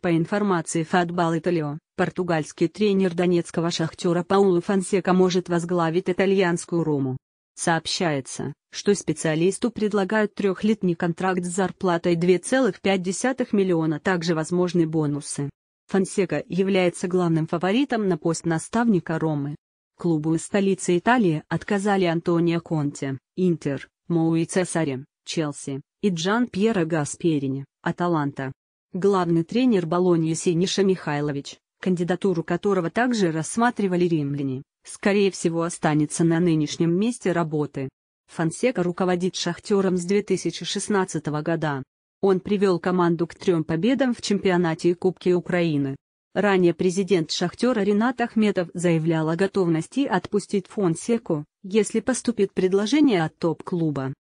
По информации Фатбал Италио, португальский тренер донецкого шахтера Паулу Фансека может возглавить итальянскую Рому. Сообщается, что специалисту предлагают трехлетний контракт с зарплатой 2,5 миллиона, также возможны бонусы. Фансека является главным фаворитом на пост наставника Ромы. Клубу из столицы Италии отказали Антонио Конте, Интер, Моуи Цесаре, Челси, и Джан Пьера Гасперини, Аталанта главный тренер Болоньи Синиша Михайлович, кандидатуру которого также рассматривали римляне, скорее всего останется на нынешнем месте работы. Фонсека руководит «Шахтером» с 2016 года. Он привел команду к трем победам в чемпионате и Кубке Украины. Ранее президент «Шахтера» Ренат Ахметов заявлял о готовности отпустить Фонсеку, если поступит предложение от топ-клуба.